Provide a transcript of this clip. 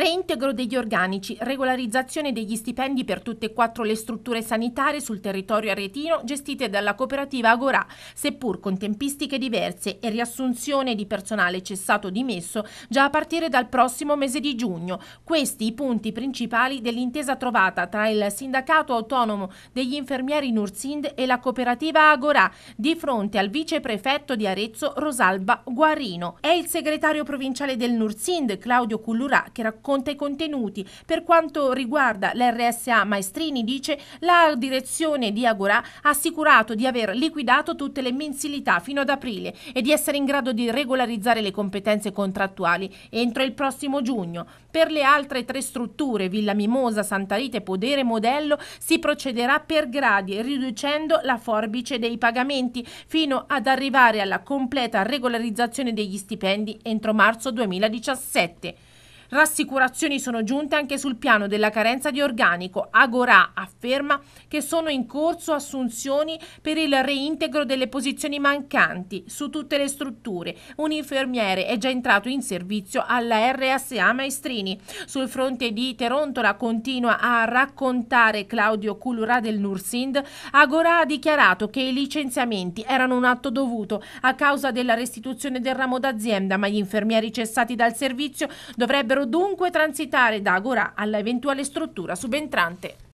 Reintegro degli organici, regolarizzazione degli stipendi per tutte e quattro le strutture sanitarie sul territorio aretino gestite dalla cooperativa Agorà, seppur con tempistiche diverse e riassunzione di personale cessato dimesso già a partire dal prossimo mese di giugno. Questi i punti principali dell'intesa trovata tra il sindacato autonomo degli infermieri Nursind e la cooperativa Agorà di fronte al viceprefetto di Arezzo Rosalba Guarino. È il segretario provinciale del Nursind Claudio Cullurà che racconta conta i contenuti. Per quanto riguarda l'RSA Maestrini, dice, la direzione di Agorà ha assicurato di aver liquidato tutte le mensilità fino ad aprile e di essere in grado di regolarizzare le competenze contrattuali entro il prossimo giugno. Per le altre tre strutture, Villa Mimosa, Santa Rita e Podere Modello, si procederà per gradi, riducendo la forbice dei pagamenti fino ad arrivare alla completa regolarizzazione degli stipendi entro marzo 2017. Rassicurazioni sono giunte anche sul piano della carenza di organico. Agora afferma che sono in corso assunzioni per il reintegro delle posizioni mancanti su tutte le strutture. Un infermiere è già entrato in servizio alla RSA Maestrini. Sul fronte di Terontola continua a raccontare Claudio Culurà del Nursind, Agora ha dichiarato che i licenziamenti erano un atto dovuto a causa della restituzione del ramo d'azienda, ma gli infermieri cessati dal servizio dovrebbero dunque transitare da Agora all'eventuale struttura subentrante.